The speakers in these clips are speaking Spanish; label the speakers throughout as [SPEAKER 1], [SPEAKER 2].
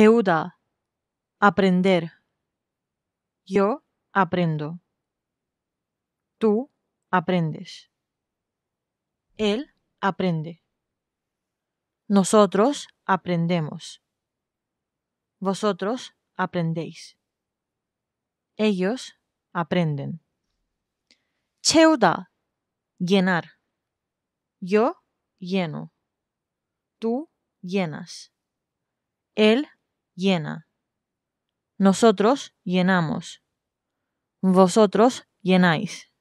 [SPEAKER 1] Peuda. Aprender. Yo aprendo. Tú aprendes. Él aprende. Nosotros aprendemos. Vosotros aprendéis. Ellos aprenden. Cheuda. Llenar. Yo lleno. Tú llenas. Él llena. Nosotros llenamos. Vosotros llenáis.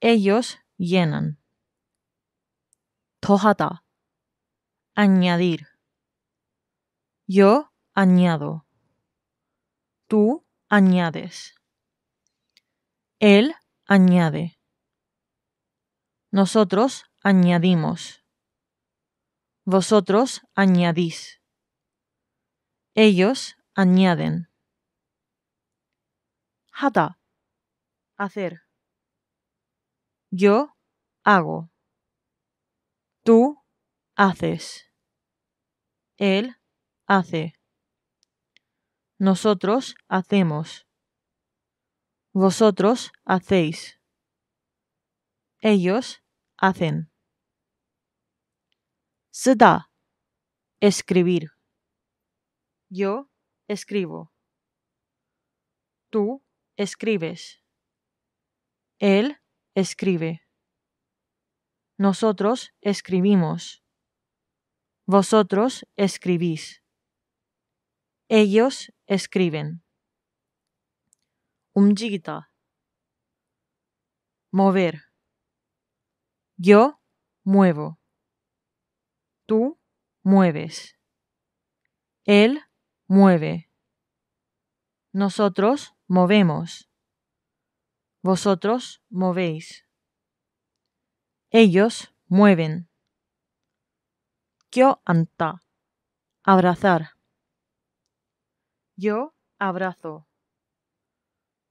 [SPEAKER 1] Ellos llenan. Tojata. Añadir. Yo añado. Tú añades. Él añade. Nosotros añadimos. Vosotros añadís. Ellos añaden. Hata. Hacer. Yo hago. Tú haces. Él hace. Nosotros hacemos. Vosotros hacéis. Ellos hacen. Seda. Escribir. Yo escribo. Tú escribes. Él escribe. Nosotros escribimos. Vosotros escribís. Ellos escriben. Umjigita. Mover. Yo muevo. Tú mueves. Él mueve. Nosotros movemos. Vosotros movéis. Ellos mueven. Kyo anta. Abrazar. Yo abrazo.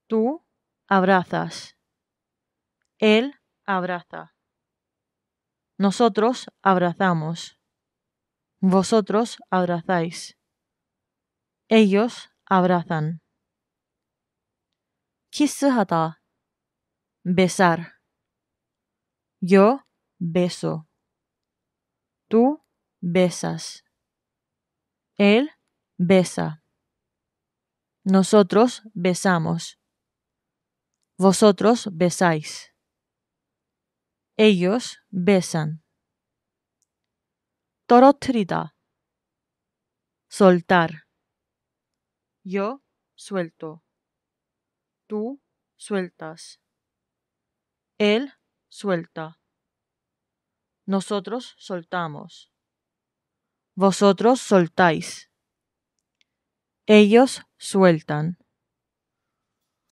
[SPEAKER 1] Tú abrazas. Él abraza. Nosotros abrazamos. Vosotros abrazáis. Ellos abrazan. Kissata. Besar. Yo beso. Tú besas. Él besa. Nosotros besamos. Vosotros besáis. Ellos besan. Torotrita. soltar. Yo suelto. Tú sueltas. Él suelta. Nosotros soltamos. Vosotros soltáis. Ellos sueltan.